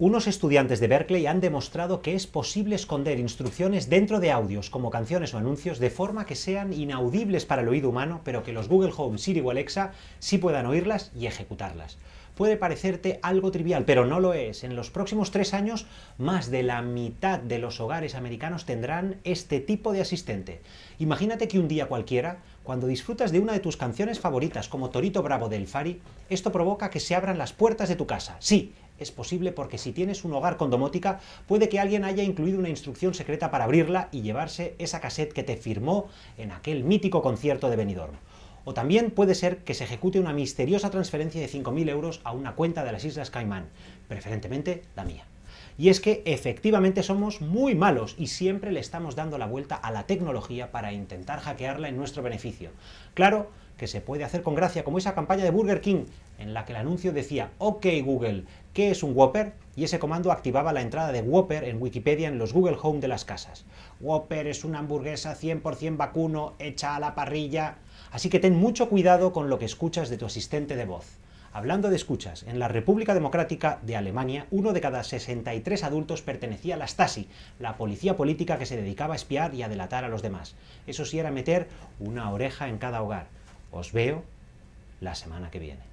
Unos estudiantes de Berkeley han demostrado que es posible esconder instrucciones dentro de audios, como canciones o anuncios, de forma que sean inaudibles para el oído humano, pero que los Google Home, Siri o Alexa sí puedan oírlas y ejecutarlas. Puede parecerte algo trivial, pero no lo es. En los próximos tres años, más de la mitad de los hogares americanos tendrán este tipo de asistente. Imagínate que un día cualquiera, cuando disfrutas de una de tus canciones favoritas, como Torito Bravo del Fari, esto provoca que se abran las puertas de tu casa. Sí, es posible porque si tienes un hogar con domótica, puede que alguien haya incluido una instrucción secreta para abrirla y llevarse esa cassette que te firmó en aquel mítico concierto de Benidorm. O también puede ser que se ejecute una misteriosa transferencia de 5.000 euros a una cuenta de las Islas Caimán, preferentemente la mía. Y es que efectivamente somos muy malos y siempre le estamos dando la vuelta a la tecnología para intentar hackearla en nuestro beneficio. Claro que se puede hacer con gracia, como esa campaña de Burger King en la que el anuncio decía, ok Google, ¿qué es un Whopper? Y ese comando activaba la entrada de Whopper en Wikipedia en los Google Home de las casas. Whopper es una hamburguesa 100% vacuno, hecha a la parrilla. Así que ten mucho cuidado con lo que escuchas de tu asistente de voz. Hablando de escuchas, en la República Democrática de Alemania, uno de cada 63 adultos pertenecía a la Stasi, la policía política que se dedicaba a espiar y a delatar a los demás. Eso sí era meter una oreja en cada hogar. Os veo la semana que viene.